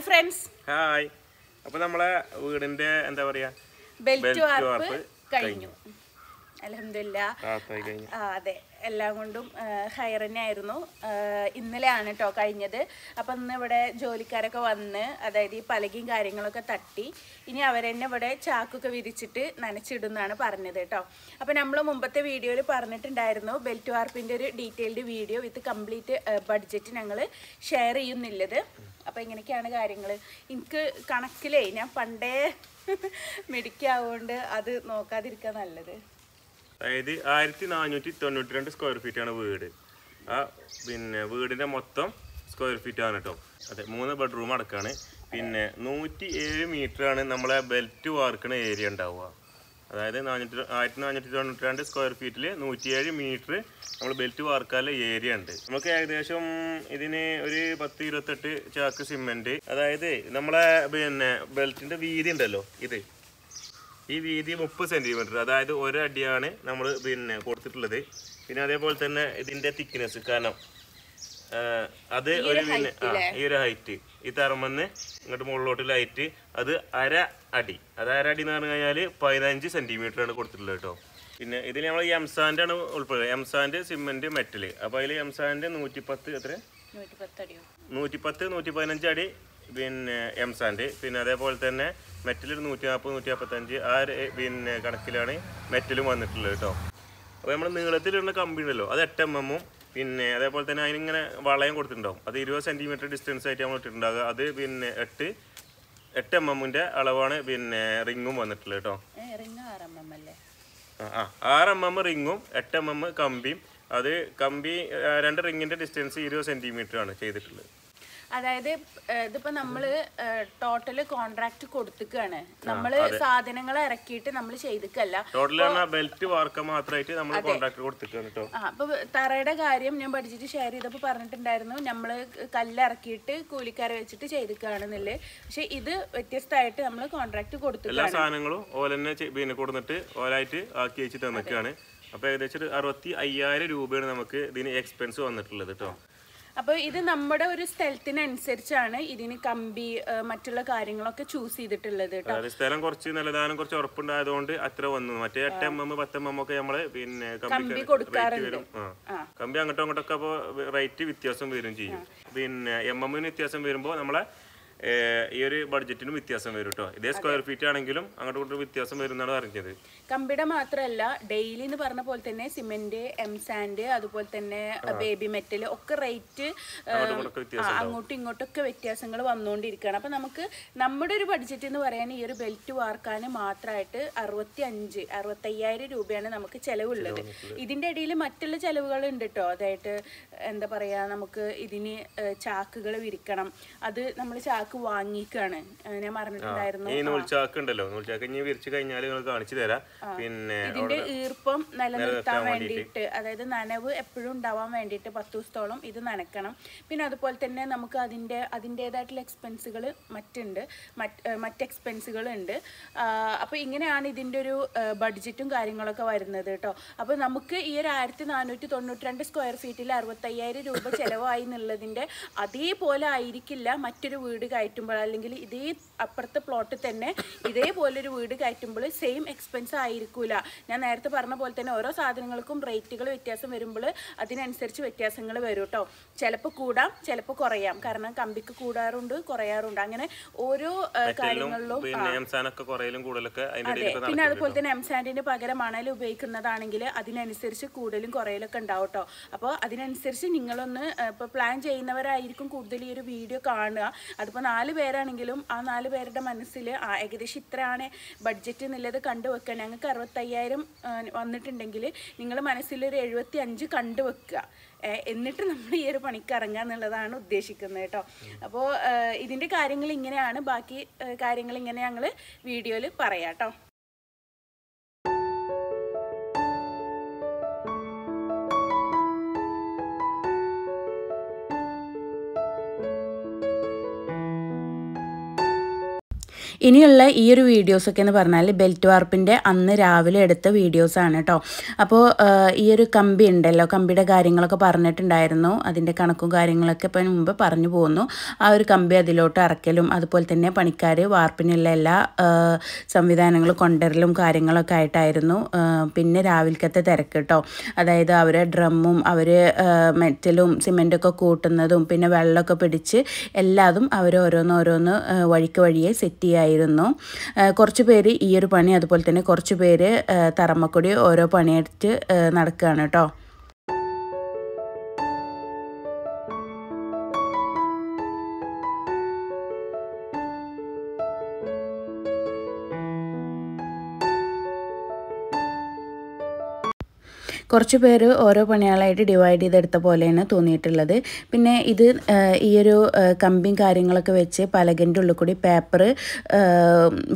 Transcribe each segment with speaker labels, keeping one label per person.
Speaker 1: hi friends
Speaker 2: hi അപ്പൊ നമ്മളെ വീടിന്റെ എന്താ പറയാ ബെൽറ്റ് വാർപ്പ് കഴിഞ്ഞു
Speaker 1: അലഹമില്ല അതെ എല്ലാം കൊണ്ടും ഹയർ തന്നെയായിരുന്നു ഇന്നലെയാണ് കേട്ടോ കഴിഞ്ഞത് അപ്പം ഇന്ന് ഇവിടെ ജോലിക്കാരൊക്കെ വന്ന് അതായത് ഈ പലകയും കാര്യങ്ങളൊക്കെ തട്ടി ഇനി അവരെന്നെ ഇവിടെ ചാക്കൊക്കെ വിരിച്ചിട്ട് നനച്ചിടുന്നാണ് പറഞ്ഞത് കേട്ടോ അപ്പം നമ്മൾ മുമ്പത്തെ വീഡിയോയിൽ പറഞ്ഞിട്ടുണ്ടായിരുന്നു ബെൽറ്റ് വാർപ്പിൻ്റെ ഒരു detailed video with complete budget ഞങ്ങൾ ഷെയർ ചെയ്യുന്നില്ലത് അപ്പോൾ ഇങ്ങനെയൊക്കെയാണ് കാര്യങ്ങൾ എനിക്ക് കണക്കിലേ ഞാൻ പണ്ടേ മെഡിക്കാവുകൊണ്ട് അത് നോക്കാതിരിക്കാൻ നല്ലത്
Speaker 2: അതായത് ആയിരത്തി നാനൂറ്റി തൊണ്ണൂറ്റി രണ്ട് സ്ക്വയർ ഫീറ്റാണ് വീട് ആ പിന്നെ വീടിൻ്റെ മൊത്തം സ്ക്വയർ ഫീറ്റ് ആണ് കേട്ടോ അതെ മൂന്ന് ബെഡ്റൂം അടക്കാണ് പിന്നെ നൂറ്റി ഏഴ് ആണ് നമ്മളെ ബെൽറ്റ് വാർക്കണ ഏരിയ ഉണ്ടാവുക അതായത് നാനൂറ്റി ആയിരത്തി നാനൂറ്റി തൊണ്ണൂറ്റി രണ്ട് സ്ക്വയർ ഫീറ്റിൽ നൂറ്റിയേഴ് മീറ്റർ നമ്മൾ ബെൽറ്റ് വാർക്കാനുള്ള ഏരിയ ഉണ്ട് നമുക്ക് ഏകദേശം ഇതിന് ഒരു പത്ത് ഇരുപത്തെട്ട് ചാക്ക് സിമെന്റ് അതായത് നമ്മളെ പിന്നെ ബെൽറ്റിൻ്റെ വീതി ഉണ്ടല്ലോ ഇത് ഈ വീതി മുപ്പത് സെൻറ്റിമീറ്റർ അതായത് ഒരടിയാണ് നമ്മൾ പിന്നെ കൊടുത്തിട്ടുള്ളത് പിന്നെ അതേപോലെ തന്നെ ഇതിൻ്റെ തിക്നെസ് കാരണം അത് ഒരു പിന്നെ ആ ഈ ഒരു ഹൈറ്റ് ഈ തറമെന്ന് ഇങ്ങോട്ട് മുകളിലോട്ട് ഹൈറ്റ് അത് അര അടി അത് അര അടി എന്ന് പറഞ്ഞു കഴിഞ്ഞാൽ പതിനഞ്ച് സെന്റിമീറ്റർ ആണ് കൊടുത്തിട്ടുള്ളത് കേട്ടോ പിന്നെ ഇതിൽ നമ്മൾ എംസാൻ്റെ ആണ് ഉൾപ്പെടുന്നത് എംസാൻ്റെ സിമെന്റ് മെറ്റൽ അപ്പോൾ അതിൽ എംസാൻ്റെ പത്ത് എത്ര പത്ത് നൂറ്റി പതിനഞ്ച് അടി പിന്നെ എംസാൻഡ് പിന്നെ അതേപോലെ തന്നെ മെറ്റൽ നൂറ്റി നാൽപ്പത് നൂറ്റി നാൽപ്പത്തഞ്ച് ആ പിന്നെ കണക്കിലാണ് മെറ്റലും വന്നിട്ടുള്ളത് കേട്ടോ അപ്പോൾ നമ്മൾ നീളത്തിലുള്ള കമ്പി ഉണ്ടല്ലോ അത് എട്ട് എം എമ്മും പിന്നെ അതേപോലെ തന്നെ അതിനിങ്ങനെ വളയം കൊടുത്തിട്ടുണ്ടാവും അത് ഇരുപത് സെൻറ്റിമീറ്റർ ഡിസ്റ്റൻസ് ആയിട്ട് നമ്മൾ ഇട്ടിട്ടുണ്ടാകുക അത് പിന്നെ എട്ട് എട്ട് എം എമ്മിൻ്റെ അളവാണ് പിന്നെ റിങ്ങും വന്നിട്ടുള്ളത് കേട്ടോ ആ ആറ് എം എം റിങ്ങും എട്ട് എം എം കമ്പിയും അത് കമ്പി രണ്ട് റിങ്ങിൻ്റെ ഡിസ്റ്റൻസ് ഇരുപത് സെൻറ്റിമീറ്റർ ആണ് ചെയ്തിട്ടുള്ളത്
Speaker 1: അതായത് ഇതിപ്പോ നമ്മള് ടോട്ടല് കോൺട്രാക്ട് കൊടുത്തിക്കാണ് നമ്മള് സാധനങ്ങൾ ഇറക്കിയിട്ട് നമ്മൾ ചെയ്തിക്കല്ല
Speaker 2: ബെൽറ്റ് കോൺട്രാക്ട്
Speaker 1: അപ്പൊ തറയുടെ കാര്യം ഞാൻ പഠിച്ചിട്ട് ഷെയർ ചെയ്തപ്പോൾ പറഞ്ഞിട്ടുണ്ടായിരുന്നു നമ്മള് കല്ല് ഇറക്കിയിട്ട് കൂലിക്കാരെ വെച്ചിട്ട് ചെയ്തിക്കാണെന്നില്ലേ പക്ഷെ ഇത് വ്യത്യസ്തമായിട്ട് നമ്മള് കോൺട്രാക്ട് കൊടുത്തു എല്ലാ
Speaker 2: സാധനങ്ങളും ഓലെന്നെ പിന്നെ കൊടുത്തിട്ട് ഓലായിട്ട് ആക്കി വെച്ച് തന്നിട്ടാണ് അപ്പൊ ഏകദേശം അറുപത്തി അയ്യായിരം രൂപയാണ് നമുക്ക് ഇതിന് എക്സ്പെൻസ് വന്നിട്ടുള്ളത് കേട്ടോ
Speaker 1: അപ്പോൾ ഇത് നമ്മുടെ ഒരു സ്ഥലത്തിനനുസരിച്ചാണ് ഇതിന് കമ്പി മറ്റുള്ള കാര്യങ്ങളൊക്കെ ചൂസ് ചെയ്തിട്ടുള്ളത് കേട്ടോ
Speaker 2: സ്ഥലം കുറച്ച് നല്ലതാനും കുറച്ച് ഉറപ്പുണ്ടായതുകൊണ്ട് അത്ര വന്നു മറ്റേ എട്ട് എം എം പത്ത് എം എം ഒക്കെ നമ്മള് പിന്നെ കമ്പി
Speaker 1: കൊടുക്കാറുണ്ട്
Speaker 2: കമ്പി അങ്ങോട്ടും അങ്ങോട്ടൊക്കെ അപ്പോൾ റേറ്റ് വ്യത്യാസം വരും ചെയ്യും പിന്നെ എം എമ്മിന് വ്യത്യാസം വരുമ്പോൾ നമ്മളെ ഈ ഒരു ബഡ്ജറ്റിനും വ്യത്യാസം വരും കേട്ടോ ഇതേ സ്ക്വയർ ഫീറ്റ് ആണെങ്കിലും അങ്ങോട്ടും ഇങ്ങോട്ടും വ്യത്യാസം വരുന്നതാണ് അറിഞ്ഞത്
Speaker 1: കമ്പിട മാത്രമല്ല ഡെയിലി എന്ന് പറഞ്ഞ പോലെ തന്നെ സിമെന്റ് എം സാൻഡ് അതുപോലെ തന്നെ ബേബി മെറ്റൽ ഒക്കെ റേറ്റ് അങ്ങോട്ടും ഇങ്ങോട്ടും ഒക്കെ വ്യത്യാസങ്ങൾ വന്നുകൊണ്ടിരിക്കുകയാണ് അപ്പൊ നമുക്ക് നമ്മുടെ ഒരു ബഡ്ജറ്റ് എന്ന് പറയാൻ ഈ ഒരു ബെൽറ്റ് വാർക്കാൻ മാത്രമായിട്ട് അറുപത്തി അഞ്ച് അറുപത്തയ്യായിരം രൂപയാണ് നമുക്ക് ചെലവുള്ളത് ഇതിന്റെ ഇടയിൽ മറ്റുള്ള ചെലവുകൾ ഉണ്ട് കേട്ടോ അതായത് എന്താ പറയാ നമുക്ക് ഇതിന് ചാക്കുകൾ വിരിക്കണം അത് നമ്മൾ ചാക്ക് വാങ്ങിക്കാണ് ഞാൻ പറഞ്ഞിട്ടുണ്ടായിരുന്നു
Speaker 2: ചാക്ക് ഉണ്ടല്ലോ ചാക്ക് വിരിച്ചു കഴിഞ്ഞാൽ കാണിച്ചു തരാം പിന്നെ ഇതിന്റെ
Speaker 1: ഈർപ്പം നിലനിർത്താൻ വേണ്ടിയിട്ട് അതായത് നനവ് എപ്പോഴും ഉണ്ടാവാൻ വേണ്ടിയിട്ട് പത്ത് ദിവസത്തോളം ഇത് നനക്കണം പിന്നെ അതുപോലെ തന്നെ നമുക്ക് അതിൻ്റെ അതിൻ്റേതായിട്ടുള്ള എക്സ്പെൻസുകൾ മറ്റുണ്ട് മറ്റ് എക്സ്പെൻസുകൾ ഉണ്ട് അപ്പോൾ ഇങ്ങനെയാണ് ഇതിൻ്റെ ഒരു ബഡ്ജറ്റും കാര്യങ്ങളൊക്കെ വരുന്നത് കേട്ടോ അപ്പോൾ നമുക്ക് ഈ ഒരു ആയിരത്തി നാനൂറ്റി തൊണ്ണൂറ്റി രണ്ട് സ്ക്വയർ ഫീറ്റിൽ അറുപത്തയ്യായിരം രൂപ ചിലവായി എന്നുള്ളതിൻ്റെ അതേപോലെ ആയിരിക്കില്ല മറ്റൊരു വീട് കയറ്റുമ്പോൾ അല്ലെങ്കിൽ ഇതേ അപ്പുറത്തെ പ്ലോട്ടിൽ തന്നെ ഇതേപോലൊരു വീട് കയറ്റുമ്പോൾ സെയിം എക്സ്പെൻസ് ആയി ആയിരിക്കില്ല ഞാൻ നേരത്തെ പറഞ്ഞ പോലെ തന്നെ ഓരോ സാധനങ്ങൾക്കും റേറ്റുകൾ വ്യത്യാസം വരുമ്പോൾ അതിനനുസരിച്ച് വ്യത്യാസങ്ങൾ വരും കേട്ടോ ചിലപ്പോൾ കൂടാം ചിലപ്പോൾ കുറയാം കാരണം കമ്പിക്ക് കൂടാറുണ്ട് കുറയാറുണ്ട് അങ്ങനെ ഓരോ കാര്യങ്ങളിലും
Speaker 2: പിന്നെ അതുപോലെ തന്നെ
Speaker 1: എംസാൻഡിന് പകരം മണൽ ഉപയോഗിക്കുന്നതാണെങ്കിൽ അതിനനുസരിച്ച് കൂടുതലും കുറയലൊക്കെ ഉണ്ടാവും കേട്ടോ അപ്പോൾ അതിനനുസരിച്ച് നിങ്ങളൊന്ന് ഇപ്പോൾ പ്ലാൻ ചെയ്യുന്നവരായിരിക്കും കൂടുതൽ ഈ ഒരു വീഡിയോ കാണുക അതിപ്പോൾ നാല് പേരാണെങ്കിലും ആ നാല് പേരുടെ മനസ്സിൽ ഏകദേശം ഇത്രയാണ് ബഡ്ജറ്റ് എന്നുള്ളത് കണ്ടുവെക്കുക ഞങ്ങൾ നിങ്ങൾക്ക് അറുപത്തയ്യായിരം വന്നിട്ടുണ്ടെങ്കിൽ നിങ്ങൾ മനസ്സിലൊരു എഴുപത്തി അഞ്ച് കണ്ടുവെക്കുക എന്നിട്ട് നമ്മൾ ഈ ഒരു പണിക്ക് ഇറങ്ങുക എന്നുള്ളതാണ് ഉദ്ദേശിക്കുന്നത് കേട്ടോ അപ്പോൾ ഇതിൻ്റെ കാര്യങ്ങൾ ഇങ്ങനെയാണ് ബാക്കി കാര്യങ്ങൾ ഇങ്ങനെ ഞങ്ങൾ വീഡിയോയിൽ പറയാം കേട്ടോ ഇനിയുള്ള ഈ ഒരു വീഡിയോസൊക്കെ എന്ന് പറഞ്ഞാൽ ബെൽറ്റ് വാർപ്പിൻ്റെ അന്ന് രാവിലെ എടുത്ത വീഡിയോസാണ് കേട്ടോ അപ്പോൾ ഈ ഒരു കമ്പി ഉണ്ടല്ലോ കമ്പിയുടെ കാര്യങ്ങളൊക്കെ പറഞ്ഞിട്ടുണ്ടായിരുന്നു അതിൻ്റെ കണക്കും കാര്യങ്ങളൊക്കെ ഇപ്പം മുമ്പ് പറഞ്ഞു പോകുന്നു ആ ഒരു കമ്പി അതിലോട്ട് ഇറക്കലും അതുപോലെ തന്നെ പണിക്കാർ വാർപ്പിനുള്ള എല്ലാ സംവിധാനങ്ങൾ കൊണ്ടുവരലും കാര്യങ്ങളൊക്കെ ആയിട്ടായിരുന്നു പിന്നെ രാവിലത്തെ തിരക്ക് കേട്ടോ അതായത് അവരെ ഡ്രമ്മും അവർ മെറ്റലും സിമെൻറ്റൊക്കെ കൂട്ടുന്നതും പിന്നെ വെള്ളമൊക്കെ പിടിച്ച് എല്ലാതും അവർ ഓരോന്ന് വഴിക്ക് വഴിയെ സെറ്റ് ചെയ്യായി ഉണ്ടായിരുന്നു കുറച്ച് പേര് ഈ ഒരു പണി അതുപോലെ തന്നെ കുറച്ച് പേര് തറമ്മക്കൊടി ഓരോ പണിയെടുത്ത് നടക്കുകയാണ് കേട്ടോ കുറച്ച് പേര് ഓരോ പണികളായിട്ട് ഡിവൈഡ് ചെയ്തെടുത്ത പോലെയാണ് തോന്നിയിട്ടുള്ളത് പിന്നെ ഇത് ഈയൊരു കമ്പിയും കാര്യങ്ങളൊക്കെ വെച്ച് പലകൻ്റെ ഉള്ളിൽ കൂടി പേപ്പർ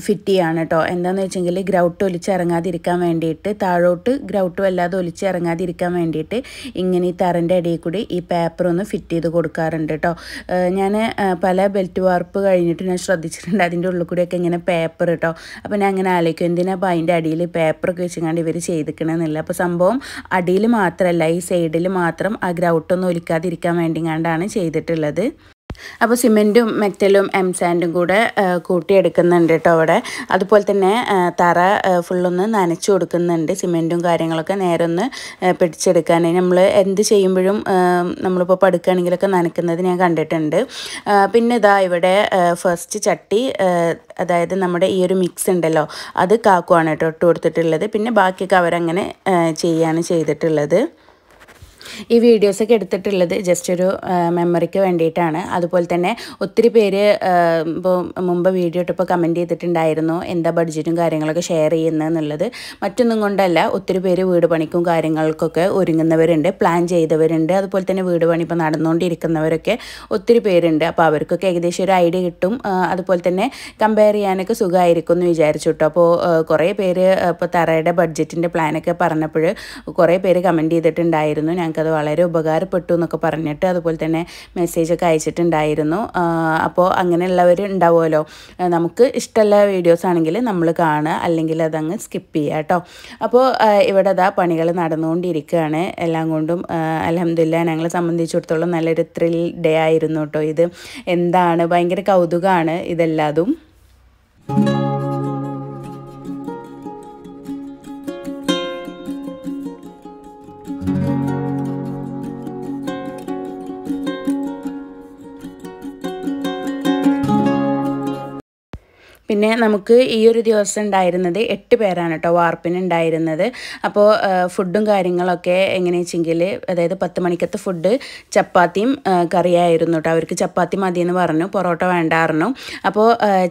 Speaker 1: ഫിറ്റ് ചെയ്യാണ് കേട്ടോ എന്താണെന്ന് വെച്ചെങ്കിൽ ഗ്രൗട്ട് ഒലിച്ചിറങ്ങാതിരിക്കാൻ വേണ്ടിയിട്ട് താഴോട്ട് ഗ്രൗട്ട് വല്ലാതെ ഒലിച്ചിറങ്ങാതിരിക്കാൻ വേണ്ടിയിട്ട് ഇങ്ങനെ ഈ തറൻ്റെ ഇടയിൽ കൂടി ഈ പേപ്പർ ഒന്ന് ഫിറ്റ് ചെയ്ത് കൊടുക്കാറുണ്ട് കേട്ടോ ഞാൻ പല ബെൽറ്റ് വാർപ്പ് കഴിഞ്ഞിട്ട് ഞാൻ ശ്രദ്ധിച്ചിട്ടുണ്ട് അതിൻ്റെ ഉള്ളിൽ കൂടിയൊക്കെ ഇങ്ങനെ പേപ്പർ കേട്ടോ അപ്പോൾ ഞാൻ അങ്ങനെ ആലോചിക്കും എന്തിനാണ് അപ്പോൾ അതിൻ്റെ അടിയിൽ പേപ്പറൊക്കെ വെച്ചങ്ങാണ്ട് ഇവർ ചെയ്തിക്കണമെന്നില്ല അപ്പോൾ സംഭവം അടിയിൽ മാത്രമല്ല ഈ സൈഡിൽ മാത്രം ആ ഗ്രൗട്ടൊന്നും ഒലിക്കാതിരിക്കാൻ കണ്ടാണ് ചെയ്തിട്ടുള്ളത് അപ്പോൾ സിമെൻറ്റും മെറ്റലും എം സാൻഡും കൂടെ കൂട്ടിയെടുക്കുന്നുണ്ട് കേട്ടോ അവിടെ അതുപോലെ തന്നെ തറ ഫുള്ളൊന്ന് നനച്ചു കൊടുക്കുന്നുണ്ട് സിമെൻറ്റും കാര്യങ്ങളൊക്കെ നേരെ ഒന്ന് പിടിച്ചെടുക്കാൻ നമ്മൾ എന്ത് ചെയ്യുമ്പോഴും നമ്മളിപ്പോൾ പടുക്കുകയാണെങ്കിലൊക്കെ നനയ്ക്കുന്നത് ഞാൻ കണ്ടിട്ടുണ്ട് പിന്നെ ഇതാ ഇവിടെ ഫസ്റ്റ് ചട്ടി അതായത് നമ്മുടെ ഈ ഒരു മിക്സ് ഉണ്ടല്ലോ അത് കാക്കുവാണ് കേട്ടോ ഇട്ട് കൊടുത്തിട്ടുള്ളത് പിന്നെ ബാക്കിയൊക്കെ അവരങ്ങനെ ചെയ്യുകയാണ് ചെയ്തിട്ടുള്ളത് ഈ വീഡിയോസൊക്കെ എടുത്തിട്ടുള്ളത് ജസ്റ്റ് ഒരു മെമ്മറിക്ക് വേണ്ടിയിട്ടാണ് അതുപോലെ തന്നെ ഒത്തിരി പേര് ഇപ്പോൾ മുമ്പ് വീഡിയോ ഇട്ടപ്പോൾ കമൻറ്റ് ചെയ്തിട്ടുണ്ടായിരുന്നു എന്താ ബഡ്ജറ്റും കാര്യങ്ങളൊക്കെ ഷെയർ ചെയ്യുന്നതെന്നുള്ളത് മറ്റൊന്നും കൊണ്ടല്ല ഒത്തിരി പേര് വീട് പണിക്കും കാര്യങ്ങൾക്കൊക്കെ ഒരുങ്ങുന്നവരുണ്ട് പ്ലാൻ ചെയ്തവരുണ്ട് അതുപോലെ തന്നെ വീട് പണി ഇപ്പോൾ നടന്നുകൊണ്ടിരിക്കുന്നവരൊക്കെ ഒത്തിരി പേരുണ്ട് അപ്പോൾ അവർക്കൊക്കെ ഏകദേശം ഒരു ഐഡിയ കിട്ടും അതുപോലെ തന്നെ കമ്പയർ ചെയ്യാനൊക്കെ സുഖമായിരിക്കും എന്ന് വിചാരിച്ചു കേട്ടോ അപ്പോൾ കുറേ പേര് ഇപ്പോൾ തറയുടെ ബഡ്ജറ്റിൻ്റെ പ്ലാനൊക്കെ പറഞ്ഞപ്പോൾ കുറേ പേര് കമൻറ്റ് ചെയ്തിട്ടുണ്ടായിരുന്നു ഞങ്ങൾക്ക് അത് വളരെ ഉപകാരപ്പെട്ടു എന്നൊക്കെ പറഞ്ഞിട്ട് അതുപോലെ തന്നെ മെസ്സേജൊക്കെ അയച്ചിട്ടുണ്ടായിരുന്നു അപ്പോൾ അങ്ങനെയുള്ളവർ ഉണ്ടാവുമല്ലോ നമുക്ക് ഇഷ്ടമുള്ള വീഡിയോസ് ആണെങ്കിൽ നമ്മൾ കാണുക അല്ലെങ്കിൽ അതങ്ങ് സ്കിപ്പ് ചെയ്യുക കേട്ടോ അപ്പോൾ ഇവിടെ അതാ പണികൾ നടന്നുകൊണ്ടിരിക്കുകയാണ് എല്ലാം കൊണ്ടും അലഹമില്ല ഞങ്ങളെ സംബന്ധിച്ചിടത്തോളം നല്ലൊരു ത്രിൽ ഡേ ആയിരുന്നു കേട്ടോ ഇത് എന്താണ് ഭയങ്കര കൗതുകമാണ് ഇതെല്ലാതും thank you പിന്നെ നമുക്ക് ഈ ഒരു ദിവസം ഉണ്ടായിരുന്നത് എട്ട് പേരാണ് കേട്ടോ വാർപ്പിന് ഉണ്ടായിരുന്നത് അപ്പോൾ ഫുഡും കാര്യങ്ങളൊക്കെ എങ്ങനെയാച്ചെങ്കിൽ അതായത് പത്ത് മണിക്കത്തെ ഫുഡ് ചപ്പാത്തിയും കറിയായിരുന്നു കേട്ടോ അവർക്ക് ചപ്പാത്തി മതി എന്ന് പറഞ്ഞു പൊറോട്ട വേണ്ടായിരുന്നു അപ്പോൾ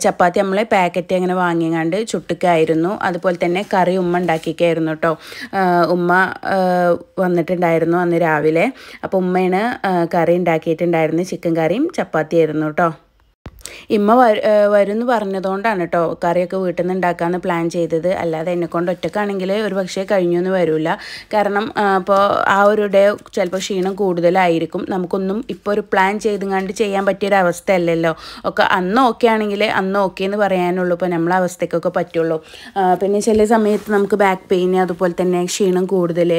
Speaker 1: ചപ്പാത്തി നമ്മൾ പാക്കറ്റ് അങ്ങനെ വാങ്ങിയങ്ങാണ്ട് ചുട്ടുക്കായിരുന്നു അതുപോലെ തന്നെ കറി ഉമ്മ ഉണ്ടാക്കിക്കായിരുന്നു കേട്ടോ ഉമ്മ വന്നിട്ടുണ്ടായിരുന്നു അന്ന് രാവിലെ അപ്പോൾ ഉമ്മയാണ് കറി ഉണ്ടാക്കിയിട്ടുണ്ടായിരുന്നു ചിക്കൻ കറിയും ആയിരുന്നു കേട്ടോ ഇമ്മ വരുമെന്ന് പറഞ്ഞതുകൊണ്ടാണ് കേട്ടോ കറിയൊക്കെ വീട്ടിൽ നിന്ന് ഉണ്ടാക്കാമെന്ന് പ്ലാൻ ചെയ്തത് അല്ലാതെ എന്നെക്കൊണ്ട് ഒറ്റക്കാണെങ്കിൽ ഒരു പക്ഷേ കഴിഞ്ഞൊന്നും വരില്ല കാരണം ഇപ്പോൾ ആ ഒരു ഡേ ചിലപ്പോൾ ക്ഷീണം കൂടുതലായിരിക്കും നമുക്കൊന്നും ഇപ്പോൾ ഒരു പ്ലാൻ ചെയ്തുകൊണ്ട് ചെയ്യാൻ പറ്റിയൊരു അവസ്ഥയല്ലല്ലോ ഒക്കെ അന്ന് ഓക്കെ ആണെങ്കിൽ അന്ന് ഓക്കെ എന്ന് പറയാനുള്ളൂ ഇപ്പോൾ നമ്മളെ അവസ്ഥയ്ക്കൊക്കെ പറ്റുള്ളൂ പിന്നെ ചില സമയത്ത് നമുക്ക് ബാക്ക് പെയിൻ അതുപോലെ തന്നെ ക്ഷീണം കൂടുതൽ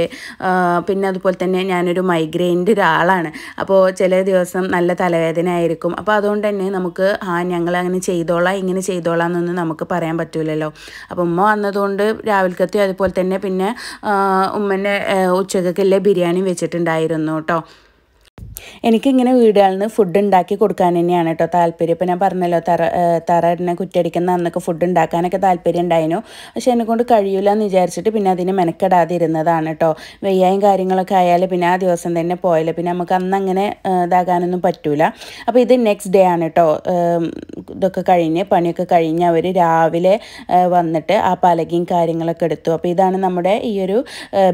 Speaker 1: പിന്നെ അതുപോലെ തന്നെ ഞാനൊരു മൈഗ്രെയിൻ്റെ ഒരാളാണ് അപ്പോൾ ചില ദിവസം നല്ല തലവേദന ആയിരിക്കും അപ്പോൾ അതുകൊണ്ട് തന്നെ നമുക്ക് ആ ഞങ്ങൾ അങ്ങനെ ചെയ്തോളാം ഇങ്ങനെ ചെയ്തോളാം എന്നൊന്നും നമുക്ക് പറയാൻ പറ്റൂലല്ലോ അപ്പോൾ ഉമ്മ വന്നതുകൊണ്ട് രാവിലത്തെ അതുപോലെ തന്നെ പിന്നെ ഉമ്മൻ്റെ ഉച്ചക്കൊക്കെ ബിരിയാണി വെച്ചിട്ടുണ്ടായിരുന്നു കേട്ടോ എനിക്കിങ്ങനെ വീടുകളിൽ ഫുഡ് ഉണ്ടാക്കി കൊടുക്കാൻ തന്നെയാണ് കേട്ടോ താല്പര്യം ഇപ്പം ഞാൻ പറഞ്ഞല്ലോ തറ തറടിനെ കുറ്റടിക്കുന്ന അന്നൊക്കെ ഫുഡ് ഉണ്ടാക്കാനൊക്കെ താല്പര്യം ഉണ്ടായിരുന്നു പക്ഷെ എന്നെക്കൊണ്ട് കഴിയില്ല എന്ന് വിചാരിച്ചിട്ട് പിന്നെ അതിന് മെനക്കെടാതിരുന്നതാണ് കേട്ടോ വെയ്യായും കാര്യങ്ങളൊക്കെ ആയാലും പിന്നെ ആ ദിവസം തന്നെ പോയാലും പിന്നെ നമുക്ക് അന്ന് അങ്ങനെ ഇതാകാനൊന്നും പറ്റൂല അപ്പോൾ ഇത് നെക്സ്റ്റ് ഡേ ആണ് കേട്ടോ ഇതൊക്കെ കഴിഞ്ഞ് പണിയൊക്കെ കഴിഞ്ഞ് അവർ രാവിലെ വന്നിട്ട് ആ പലകയും കാര്യങ്ങളൊക്കെ എടുത്തു അപ്പോൾ ഇതാണ് നമ്മുടെ ഈ ഒരു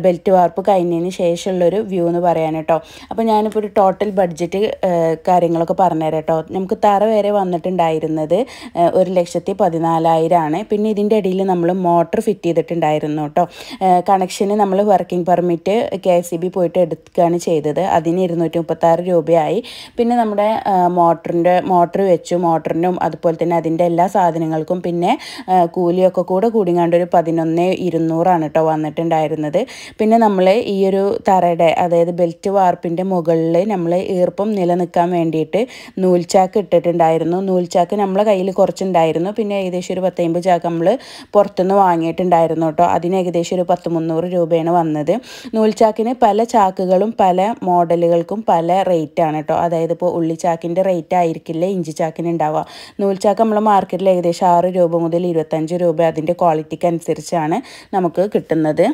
Speaker 1: ബെൽറ്റ് വാർപ്പ് കഴിഞ്ഞതിന് ശേഷമുള്ളൊരു വ്യൂ എന്ന് പറയാൻ കേട്ടോ അപ്പോൾ ഞാനിപ്പോൾ ഒരു ടോട്ടൽ ബഡ്ജറ്റ് കാര്യങ്ങളൊക്കെ പറഞ്ഞുതരാം കേട്ടോ നമുക്ക് തറ വരെ വന്നിട്ടുണ്ടായിരുന്നത് ഒരു ലക്ഷത്തി പതിനാലായിരമാണ് പിന്നെ ഇതിൻ്റെ ഇടയിൽ നമ്മൾ മോട്ടർ ഫിറ്റ് ചെയ്തിട്ടുണ്ടായിരുന്നു കേട്ടോ കണക്ഷന് നമ്മൾ working permit K S C B പോയിട്ട് എടുക്കുകയാണ് ചെയ്തത് അതിന് ഇരുന്നൂറ്റി മുപ്പത്താറ് രൂപയായി പിന്നെ നമ്മുടെ മോട്ടറിൻ്റെ മോട്ടർ വെച്ചു മോട്ടറിനും അതുപോലെ തന്നെ അതിൻ്റെ എല്ലാ സാധനങ്ങൾക്കും പിന്നെ കൂലിയൊക്കെ കൂടെ കൂടിങ്ങാണ്ട് ഒരു പതിനൊന്ന് ഇരുന്നൂറാണ് കേട്ടോ വന്നിട്ടുണ്ടായിരുന്നത് പിന്നെ നമ്മൾ ഈ ഒരു തറയുടെ അതായത് ബെൽറ്റ് വാർപ്പിൻ്റെ മുകളിൽ നമ്മൾ ഈർപ്പം നിലനിൽക്കാൻ വേണ്ടിയിട്ട് നൂൽച്ചാക്ക് ഇട്ടിട്ടുണ്ടായിരുന്നു നൂൽച്ചാക്ക് നമ്മളെ കയ്യിൽ കുറച്ചുണ്ടായിരുന്നു പിന്നെ ഏകദേശം ഒരു പത്തമ്പത് ചാക്ക് നമ്മൾ പുറത്തുനിന്ന് വാങ്ങിയിട്ടുണ്ടായിരുന്നു കേട്ടോ അതിന് ഏകദേശം ഒരു പത്ത് മുന്നൂറ് രൂപയാണ് വന്നത് നൂൽച്ചാക്കിന് പല ചാക്കുകളും പല മോഡലുകൾക്കും പല റേറ്റാണ് കേട്ടോ അതായത് ഇപ്പോൾ ഉള്ളിച്ചാക്കിൻ്റെ റേറ്റ് ആയിരിക്കില്ല ഇഞ്ചി ചാക്കിന് ഉണ്ടാവുക നൂൽച്ചാക്ക് നമ്മൾ മാർക്കറ്റിൽ ഏകദേശം ആറ് രൂപ മുതൽ ഇരുപത്തഞ്ച് രൂപ അതിൻ്റെ ക്വാളിറ്റിക്ക് അനുസരിച്ചാണ് നമുക്ക് കിട്ടുന്നത്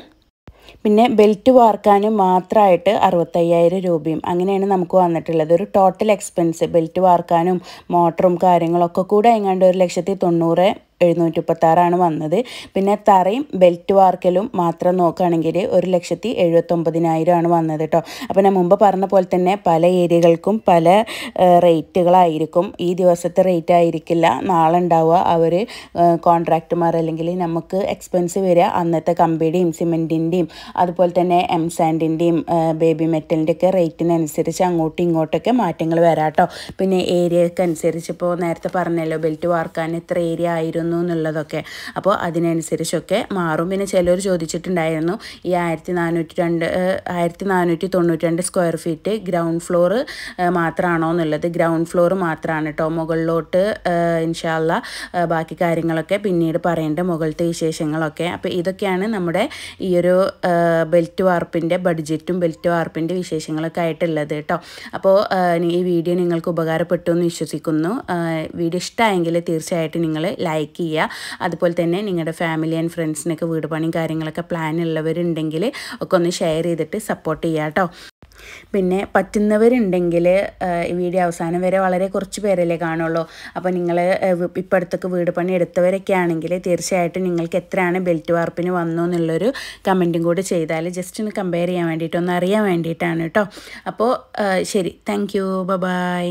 Speaker 1: പിന്നെ ബെൽറ്റ് വാർക്കാനും മാത്രമായിട്ട് അറുപത്തയ്യായിരം രൂപയും അങ്ങനെയാണ് നമുക്ക് വന്നിട്ടുള്ളത് ഒരു ടോട്ടൽ എക്സ്പെൻസ് ബെൽറ്റ് വാർക്കാനും മോട്ടറും കാര്യങ്ങളൊക്കെ കൂടെ എങ്ങാണ്ട് ഒരു ലക്ഷത്തി തൊണ്ണൂറ് എഴുന്നൂറ്റി മുപ്പത്താറാണ് വന്നത് പിന്നെ തറയും ബെൽറ്റ് വാർക്കലും മാത്രം നോക്കുകയാണെങ്കിൽ ഒരു ലക്ഷത്തി എഴുപത്തൊമ്പതിനായിരമാണ് വന്നത് കേട്ടോ അപ്പോൾ ഞാൻ മുമ്പ് പറഞ്ഞ പോലെ തന്നെ പല ഏരിയകൾക്കും പല റേറ്റുകളായിരിക്കും ഈ ദിവസത്തെ റേറ്റ് ആയിരിക്കില്ല നാളെ ഉണ്ടാവുക അവർ കോൺട്രാക്റ്റുമാർ അല്ലെങ്കിൽ നമുക്ക് എക്സ്പെൻസ് വരിക അന്നത്തെ കമ്പിയുടെയും സിമെൻറ്റിൻ്റെയും അതുപോലെ തന്നെ എം സാൻഡിൻ്റെയും ബേബി മെറ്റലിൻ്റെയൊക്കെ റേറ്റിനനുസരിച്ച് അങ്ങോട്ടും ഇങ്ങോട്ടൊക്കെ മാറ്റങ്ങൾ വരാം കേട്ടോ പിന്നെ ഏരിയക്കനുസരിച്ച് ഇപ്പോൾ നേരത്തെ പറഞ്ഞല്ലോ ബെൽറ്റ് വാർക്കാൻ എത്ര ഏരിയ ആയിരുന്നു തന്നു എന്നുള്ളതൊക്കെ അപ്പോൾ അതിനനുസരിച്ചൊക്കെ മാറും പിന്നെ ചിലർ ചോദിച്ചിട്ടുണ്ടായിരുന്നു ഈ ആയിരത്തി നാനൂറ്റി രണ്ട് ആയിരത്തി നാനൂറ്റി തൊണ്ണൂറ്റി രണ്ട് സ്ക്വയർ ഫീറ്റ് ഗ്രൗണ്ട് ഫ്ലോർ മാത്രമാണോ എന്നുള്ളത് ഗ്രൗണ്ട് ഫ്ലോർ മാത്രമാണ് കേട്ടോ മുകളിലോട്ട് ഇൻഷാല്ല ബാക്കി കാര്യങ്ങളൊക്കെ പിന്നീട് പറയേണ്ട മുകളിലത്തെ വിശേഷങ്ങളൊക്കെ അപ്പോൾ ഇതൊക്കെയാണ് നമ്മുടെ ഈ ഒരു ബെൽറ്റ് വാർപ്പിൻ്റെ ബഡ്ജറ്റും ബെൽറ്റ് വാർപ്പിൻ്റെ വിശേഷങ്ങളൊക്കെ ആയിട്ടുള്ളത് കേട്ടോ അപ്പോൾ ഈ വീഡിയോ നിങ്ങൾക്ക് ഉപകാരപ്പെട്ടു എന്ന് വിശ്വസിക്കുന്നു വീഡിയോ ഇഷ്ടമായെങ്കിൽ തീർച്ചയായിട്ടും നിങ്ങൾ ലൈക്ക് ചെക്ക് ചെയ്യുക അതുപോലെ തന്നെ നിങ്ങളുടെ ഫാമിലി ആൻഡ് ഫ്രണ്ട്സിനൊക്കെ വീട് പണിയും കാര്യങ്ങളൊക്കെ പ്ലാൻ ഉള്ളവരുണ്ടെങ്കിൽ ഒക്കെ ഒന്ന് ഷെയർ ചെയ്തിട്ട് സപ്പോർട്ട് ചെയ്യുക കേട്ടോ പിന്നെ പറ്റുന്നവരുണ്ടെങ്കിൽ ഈ വീഡിയോ അവസാനം വരെ വളരെ കുറച്ച് പേരല്ലേ കാണുള്ളൂ അപ്പോൾ നിങ്ങൾ ഇപ്പം അടുത്തൊക്കെ വീട് പണി എടുത്തവരൊക്കെ ആണെങ്കിൽ തീർച്ചയായിട്ടും നിങ്ങൾക്ക് എത്രയാണ് ബെൽറ്റ് വാർപ്പിന് വന്നു എന്നുള്ളൊരു കമൻറ്റും കൂടി ചെയ്താൽ ജസ്റ്റ് ഒന്ന് കമ്പയർ ചെയ്യാൻ വേണ്ടിയിട്ട് ഒന്ന് അറിയാൻ വേണ്ടിയിട്ടാണ് കേട്ടോ അപ്പോൾ ശരി താങ്ക് യു ബൈ